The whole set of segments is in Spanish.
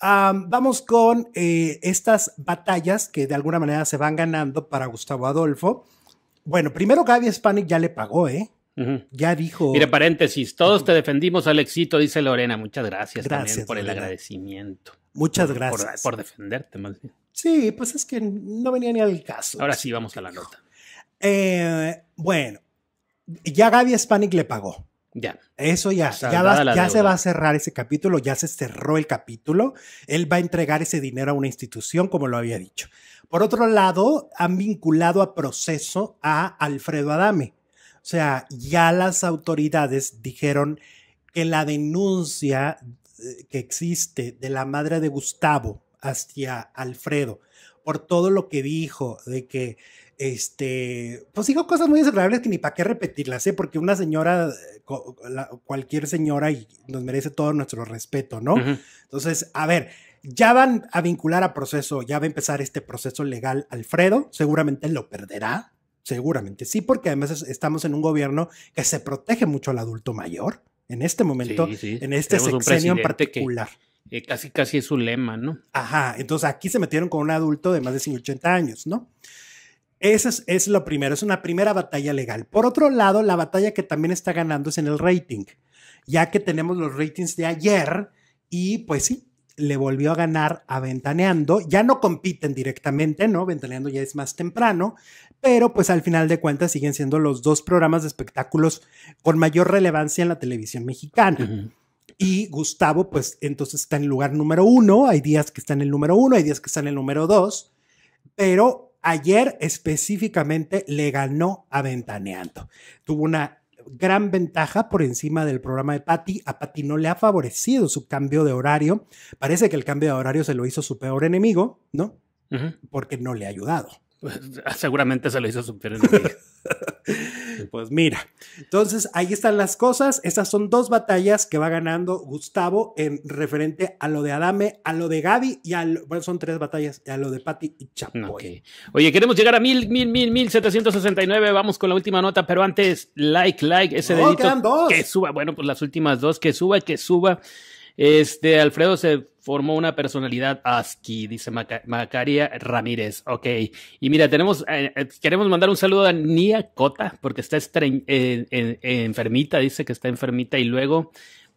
vamos con eh, estas batallas que de alguna manera se van ganando para Gustavo Adolfo. Bueno, primero Gaby Spanik ya le pagó, ¿eh? Ya dijo. Mire, paréntesis, todos te defendimos, al éxito, dice Lorena. Muchas gracias, también por el agradecimiento. Muchas gracias. Por, defenderte, más bien. Sí, pues es que no venía ni al caso. Ahora sí, vamos a la nota. Eh, bueno, ya Gaby Spanik le pagó. Ya. Eso ya, ya, se va a cerrar ese capítulo, ya se cerró el capítulo. Él va a entregar ese dinero a una institución, como lo había dicho. Por otro lado, han vinculado a proceso a Alfredo Adame. O sea, ya las autoridades dijeron que la denuncia eh, que existe de la madre de Gustavo hacia Alfredo por todo lo que dijo de que este, pues dijo cosas muy desagradables que ni para qué repetirlas, ¿eh? porque una señora, eh, cualquier señora, nos merece todo nuestro respeto, ¿no? Entonces, a ver, ya van a vincular a proceso, ya va a empezar este proceso legal Alfredo, seguramente lo perderá, seguramente sí, porque además estamos en un gobierno que se protege mucho al adulto mayor, en este momento, en este sexenio en particular. Eh, casi casi es su lema, ¿no? Ajá, entonces aquí se metieron con un adulto de más de 180 años, ¿no? Esa es, lo primero, es una primera batalla legal. Por otro lado, la batalla que también está ganando es en el rating, ya que tenemos los ratings de ayer y pues sí, le volvió a ganar a Ventaneando. Ya no compiten directamente, ¿no? Ventaneando ya es más temprano, pero pues al final de cuentas siguen siendo los dos programas de espectáculos con mayor relevancia en la televisión mexicana. Y Gustavo, pues entonces está en el lugar número uno, hay días que está en el número uno, hay días que está en el número dos, pero ayer específicamente le ganó a Ventaneando. Tuvo una gran ventaja por encima del programa de Patty. A Patty no le ha favorecido su cambio de horario. Parece que el cambio de horario se lo hizo su peor enemigo, ¿no? Porque no le ha ayudado. seguramente se lo hizo su peor enemigo. pues mira. Entonces, ahí están las cosas. Estas son dos batallas que va ganando Gustavo en referente a lo de Adame, a lo de Gaby y a bueno, son tres batallas, a lo de Patti y Chapoy. Oye, queremos llegar a mil, mil, mil, mil setecientos sesenta y nueve. Vamos con la última nota, pero antes, like, like, ese no, oh, dedito. Que suba, bueno, pues las últimas dos, que suba, que suba. Este, Alfredo se formó una personalidad ASCII, dice Macaria Ramírez. Ok. Y mira, tenemos, eh, eh, queremos mandar un saludo a Nia Cota, porque está eh, enfermita, dice que está enfermita, y luego,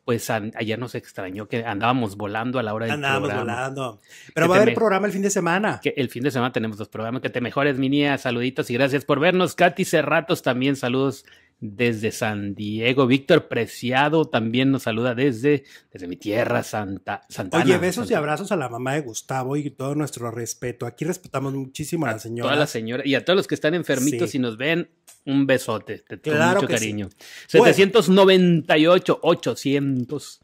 pues allá ayer nos extrañó que andábamos volando a la hora de andábamos volando. Pero va a haber programa el fin de semana. Que el fin de semana tenemos dos programas. Que te mejores, mi niña. Saluditos y gracias por vernos. Katy Cerratos también, saludos desde San Diego. Víctor Preciado también nos saluda desde, desde mi tierra, Santa Oye, besos y abrazos a la mamá de Gustavo y todo nuestro respeto. Aquí respetamos muchísimo a, la señora. A toda la señora y a todos los que están enfermitos y nos ven, un besote. Te tengo mucho cariño. noventa 798, 800